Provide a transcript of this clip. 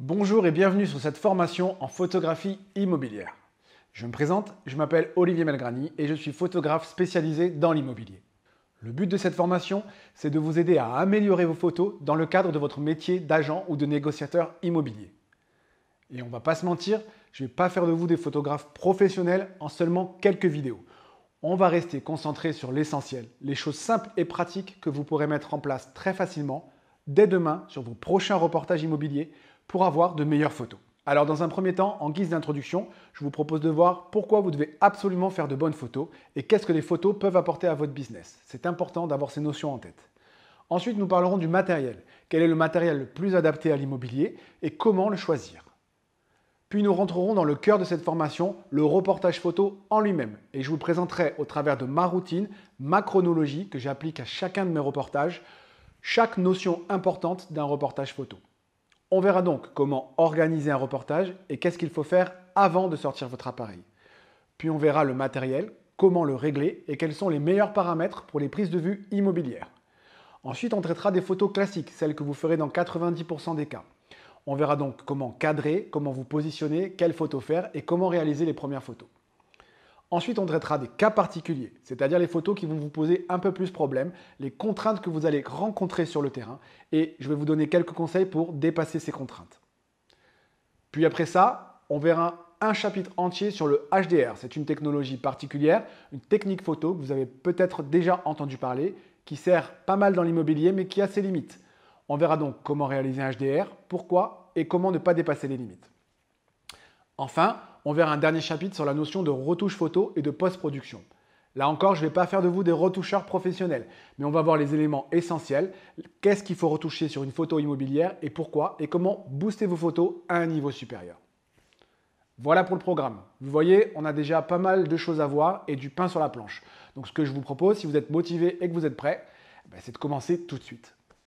Bonjour et bienvenue sur cette formation en photographie immobilière. Je me présente, je m'appelle Olivier Malgrani et je suis photographe spécialisé dans l'immobilier. Le but de cette formation, c'est de vous aider à améliorer vos photos dans le cadre de votre métier d'agent ou de négociateur immobilier. Et on va pas se mentir, je ne vais pas faire de vous des photographes professionnels en seulement quelques vidéos. On va rester concentré sur l'essentiel, les choses simples et pratiques que vous pourrez mettre en place très facilement dès demain sur vos prochains reportages immobiliers pour avoir de meilleures photos. Alors dans un premier temps, en guise d'introduction, je vous propose de voir pourquoi vous devez absolument faire de bonnes photos et qu'est-ce que les photos peuvent apporter à votre business. C'est important d'avoir ces notions en tête. Ensuite, nous parlerons du matériel. Quel est le matériel le plus adapté à l'immobilier et comment le choisir Puis nous rentrerons dans le cœur de cette formation, le reportage photo en lui-même. Et je vous présenterai au travers de ma routine, ma chronologie que j'applique à chacun de mes reportages, chaque notion importante d'un reportage photo. On verra donc comment organiser un reportage et qu'est-ce qu'il faut faire avant de sortir votre appareil. Puis on verra le matériel, comment le régler et quels sont les meilleurs paramètres pour les prises de vue immobilières. Ensuite, on traitera des photos classiques, celles que vous ferez dans 90% des cas. On verra donc comment cadrer, comment vous positionner, quelles photos faire et comment réaliser les premières photos. Ensuite, on traitera des cas particuliers, c'est-à-dire les photos qui vont vous poser un peu plus de problèmes, les contraintes que vous allez rencontrer sur le terrain, et je vais vous donner quelques conseils pour dépasser ces contraintes. Puis après ça, on verra un chapitre entier sur le HDR. C'est une technologie particulière, une technique photo que vous avez peut-être déjà entendu parler, qui sert pas mal dans l'immobilier, mais qui a ses limites. On verra donc comment réaliser un HDR, pourquoi et comment ne pas dépasser les limites. Enfin, on verra un dernier chapitre sur la notion de retouche photo et de post-production. Là encore, je ne vais pas faire de vous des retoucheurs professionnels, mais on va voir les éléments essentiels. Qu'est-ce qu'il faut retoucher sur une photo immobilière et pourquoi et comment booster vos photos à un niveau supérieur. Voilà pour le programme. Vous voyez, on a déjà pas mal de choses à voir et du pain sur la planche. Donc ce que je vous propose, si vous êtes motivé et que vous êtes prêt, eh ben, c'est de commencer tout de suite.